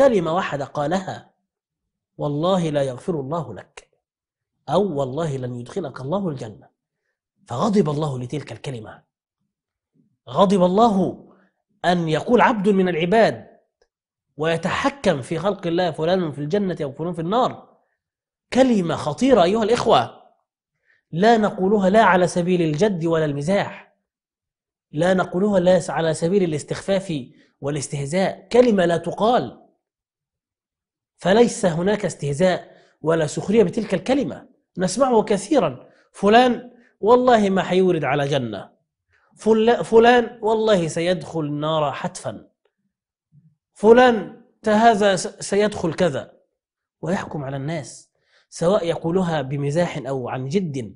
كلمة واحدة قالها والله لا يغفر الله لك أو والله لن يدخلك الله الجنة فغضب الله لتلك الكلمة غضب الله أن يقول عبد من العباد ويتحكم في خلق الله فلان في الجنة أو فلان في النار كلمة خطيرة أيها الإخوة لا نقولها لا على سبيل الجد ولا المزاح لا نقولها لا على سبيل الاستخفاف والاستهزاء كلمة لا تقال فليس هناك استهزاء ولا سخرية بتلك الكلمة نسمعه كثيرا فلان والله ما حيورد على جنة فلان والله سيدخل النار حتفا فلان هذا سيدخل كذا ويحكم على الناس سواء يقولها بمزاح أو عن جد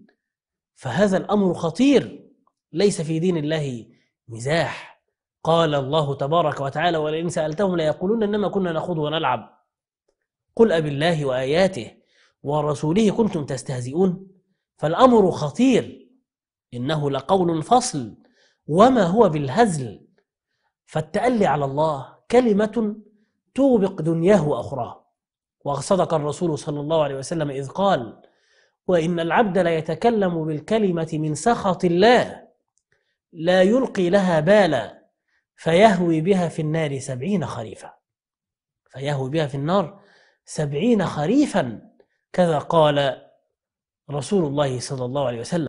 فهذا الأمر خطير ليس في دين الله مزاح قال الله تبارك وتعالى ولئن سألتهم ليقولون إنما كنا نخوض ونلعب قل أب الله وآياته ورسوله كنتم تستهزئون فالأمر خطير إنه لقول فصل وما هو بالهزل فالتألي على الله كلمة توبق دنياه وأخراه وصدق الرسول صلى الله عليه وسلم إذ قال وإن العبد لا يتكلم بالكلمة من سخط الله لا يلقي لها بالا فيهوي بها في النار سبعين خريفا فيهوي بها في النار سبعين خريفا كذا قال رسول الله صلى الله عليه وسلم